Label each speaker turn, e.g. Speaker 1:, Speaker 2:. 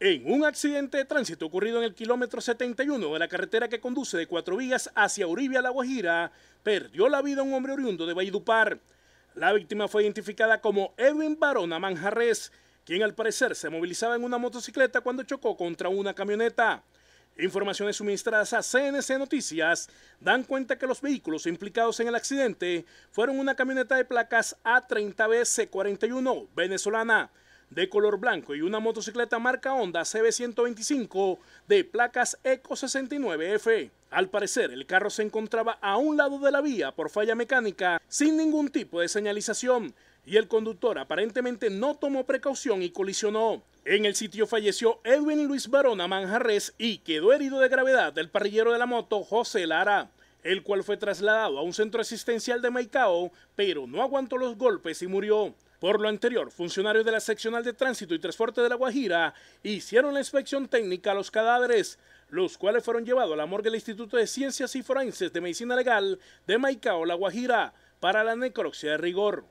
Speaker 1: En un accidente de tránsito ocurrido en el kilómetro 71 de la carretera que conduce de Cuatro Vías hacia a La Guajira, perdió la vida un hombre oriundo de Valledupar. La víctima fue identificada como Edwin Barona Manjarres, quien al parecer se movilizaba en una motocicleta cuando chocó contra una camioneta. Informaciones suministradas a CNC Noticias dan cuenta que los vehículos implicados en el accidente fueron una camioneta de placas A30BC41 venezolana de color blanco y una motocicleta marca Honda CB125 de placas ECO 69F. Al parecer, el carro se encontraba a un lado de la vía por falla mecánica sin ningún tipo de señalización y el conductor aparentemente no tomó precaución y colisionó. En el sitio falleció Edwin Luis Barona Manjarres y quedó herido de gravedad del parrillero de la moto José Lara el cual fue trasladado a un centro asistencial de Maicao, pero no aguantó los golpes y murió. Por lo anterior, funcionarios de la seccional de tránsito y transporte de La Guajira hicieron la inspección técnica a los cadáveres, los cuales fueron llevados a la morgue del Instituto de Ciencias y Forenses de Medicina Legal de Maicao, La Guajira, para la necropsia de rigor.